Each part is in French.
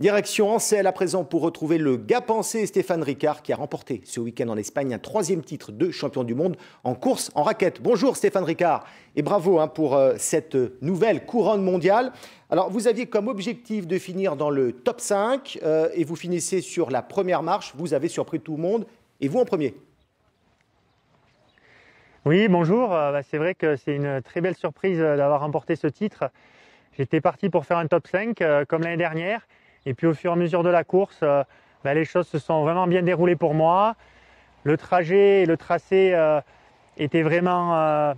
Direction Ancel à présent pour retrouver le gars pensé Stéphane Ricard qui a remporté ce week-end en Espagne un troisième titre de champion du monde en course en raquette. Bonjour Stéphane Ricard et bravo hein, pour euh, cette nouvelle couronne mondiale. Alors vous aviez comme objectif de finir dans le top 5 euh, et vous finissez sur la première marche. Vous avez surpris tout le monde et vous en premier. Oui, bonjour. Euh, bah, c'est vrai que c'est une très belle surprise d'avoir remporté ce titre. J'étais parti pour faire un top 5 comme l'année dernière. Et puis au fur et à mesure de la course, euh, bah, les choses se sont vraiment bien déroulées pour moi. Le trajet et le tracé euh, étaient vraiment euh,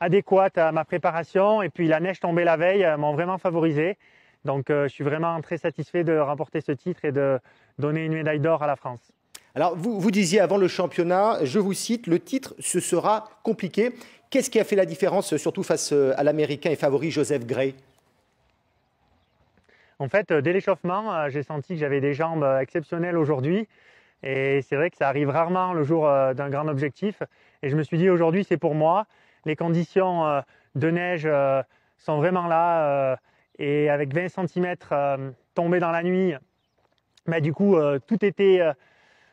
adéquats à ma préparation. Et puis la neige tombée la veille euh, m'ont vraiment favorisé. Donc je suis vraiment très satisfait de remporter ce titre et de donner une médaille d'or à la France. Alors vous, vous disiez avant le championnat, je vous cite, le titre, ce sera compliqué. Qu'est-ce qui a fait la différence, surtout face à l'Américain et favori Joseph Gray en fait, euh, dès l'échauffement, euh, j'ai senti que j'avais des jambes euh, exceptionnelles aujourd'hui. Et c'est vrai que ça arrive rarement le jour d'un grand objectif. Et je me suis dit, aujourd'hui, c'est pour moi. Les conditions de neige sont vraiment là. Et avec 20 cm tombés dans la nuit, mais bah, du coup, tout était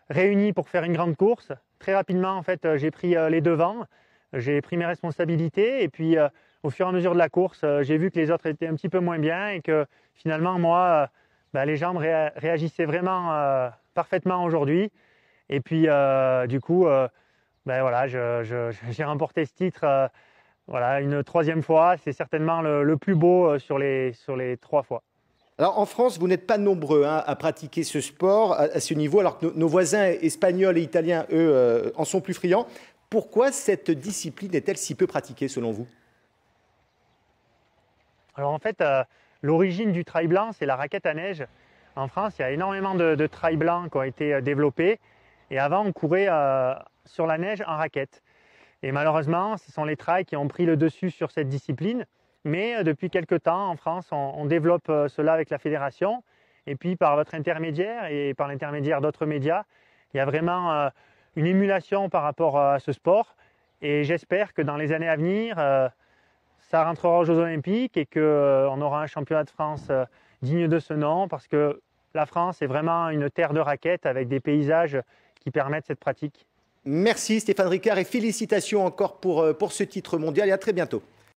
réuni pour faire une grande course. Très rapidement, en fait, j'ai pris les devants. J'ai pris mes responsabilités. Et puis, au fur et à mesure de la course, euh, j'ai vu que les autres étaient un petit peu moins bien et que finalement, moi, euh, ben, les jambes réagissaient vraiment euh, parfaitement aujourd'hui. Et puis, du coup, ben, voilà, j'ai remporté ce titre voilà, une troisième fois. C'est certainement le, plus beau sur les, sur les trois fois. Alors en France, vous n'êtes pas nombreux hein, à pratiquer ce sport à, ce niveau, alors que nos, voisins espagnols et italiens, eux, en sont plus friands. Pourquoi cette discipline est-elle si peu pratiquée selon vous alors en fait, euh, l'origine du trail blanc, c'est la raquette à neige. En France, il y a énormément de, trails blancs qui ont été euh, développés. Et avant, on courait euh, sur la neige en raquette. Et malheureusement, ce sont les trails qui ont pris le dessus sur cette discipline. Mais depuis quelques temps, en France, on développe cela avec la fédération. Et puis par votre intermédiaire et par l'intermédiaire d'autres médias, il y a vraiment une émulation par rapport à ce sport. Et j'espère que dans les années à venir, ça rentrera aux Jeux Olympiques et qu'on euh, aura un championnat de France euh, digne de ce nom parce que la France est vraiment une terre de raquettes avec des paysages qui permettent cette pratique. Merci Stéphane Ricard et félicitations encore pour, euh, pour ce titre mondial et à très bientôt.